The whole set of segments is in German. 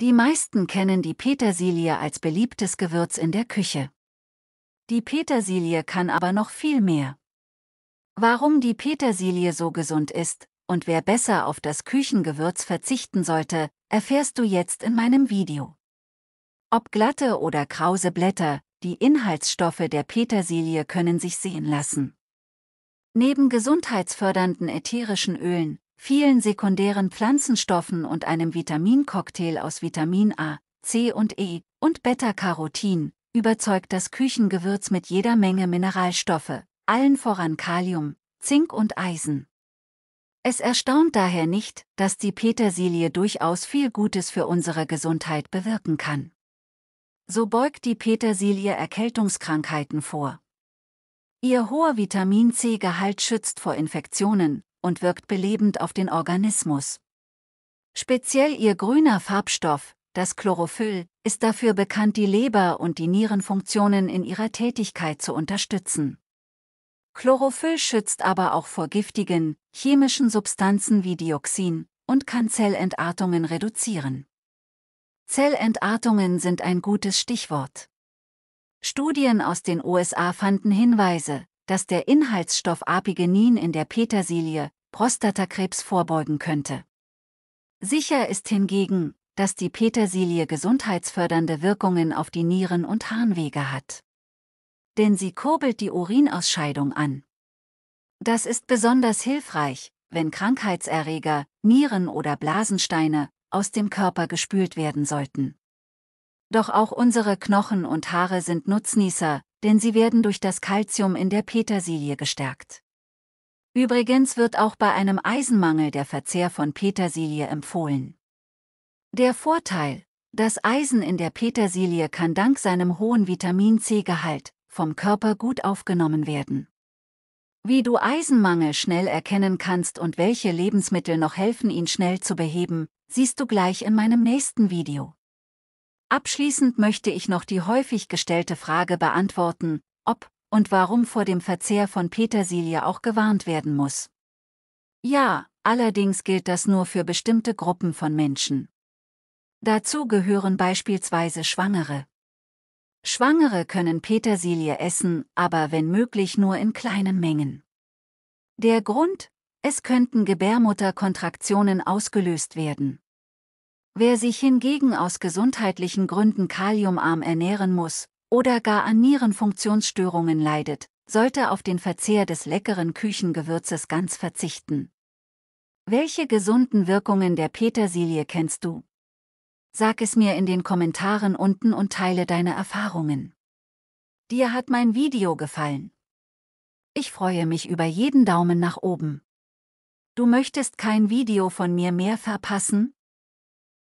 Die meisten kennen die Petersilie als beliebtes Gewürz in der Küche. Die Petersilie kann aber noch viel mehr. Warum die Petersilie so gesund ist und wer besser auf das Küchengewürz verzichten sollte, erfährst du jetzt in meinem Video. Ob glatte oder krause Blätter, die Inhaltsstoffe der Petersilie können sich sehen lassen. Neben gesundheitsfördernden ätherischen Ölen vielen sekundären Pflanzenstoffen und einem Vitamincocktail aus Vitamin A, C und E und Beta-Carotin, überzeugt das Küchengewürz mit jeder Menge Mineralstoffe, allen voran Kalium, Zink und Eisen. Es erstaunt daher nicht, dass die Petersilie durchaus viel Gutes für unsere Gesundheit bewirken kann. So beugt die Petersilie Erkältungskrankheiten vor. Ihr hoher Vitamin C-Gehalt schützt vor Infektionen, und wirkt belebend auf den Organismus. Speziell ihr grüner Farbstoff, das Chlorophyll, ist dafür bekannt, die Leber und die Nierenfunktionen in ihrer Tätigkeit zu unterstützen. Chlorophyll schützt aber auch vor giftigen, chemischen Substanzen wie Dioxin und kann Zellentartungen reduzieren. Zellentartungen sind ein gutes Stichwort. Studien aus den USA fanden Hinweise, dass der Inhaltsstoff Apigenin in der Petersilie, Prostatakrebs vorbeugen könnte. Sicher ist hingegen, dass die Petersilie gesundheitsfördernde Wirkungen auf die Nieren und Harnwege hat. Denn sie kurbelt die Urinausscheidung an. Das ist besonders hilfreich, wenn Krankheitserreger, Nieren- oder Blasensteine aus dem Körper gespült werden sollten. Doch auch unsere Knochen und Haare sind Nutznießer, denn sie werden durch das Kalzium in der Petersilie gestärkt. Übrigens wird auch bei einem Eisenmangel der Verzehr von Petersilie empfohlen. Der Vorteil, das Eisen in der Petersilie kann dank seinem hohen Vitamin C-Gehalt vom Körper gut aufgenommen werden. Wie du Eisenmangel schnell erkennen kannst und welche Lebensmittel noch helfen, ihn schnell zu beheben, siehst du gleich in meinem nächsten Video. Abschließend möchte ich noch die häufig gestellte Frage beantworten, ob und warum vor dem Verzehr von Petersilie auch gewarnt werden muss. Ja, allerdings gilt das nur für bestimmte Gruppen von Menschen. Dazu gehören beispielsweise Schwangere. Schwangere können Petersilie essen, aber wenn möglich nur in kleinen Mengen. Der Grund? Es könnten Gebärmutterkontraktionen ausgelöst werden. Wer sich hingegen aus gesundheitlichen Gründen kaliumarm ernähren muss, oder gar an Nierenfunktionsstörungen leidet, sollte auf den Verzehr des leckeren Küchengewürzes ganz verzichten. Welche gesunden Wirkungen der Petersilie kennst du? Sag es mir in den Kommentaren unten und teile deine Erfahrungen. Dir hat mein Video gefallen. Ich freue mich über jeden Daumen nach oben. Du möchtest kein Video von mir mehr verpassen?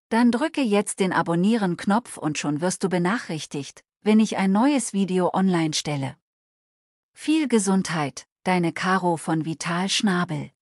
Dann drücke jetzt den Abonnieren-Knopf und schon wirst du benachrichtigt, wenn ich ein neues Video online stelle. Viel Gesundheit, deine Caro von Vital Schnabel.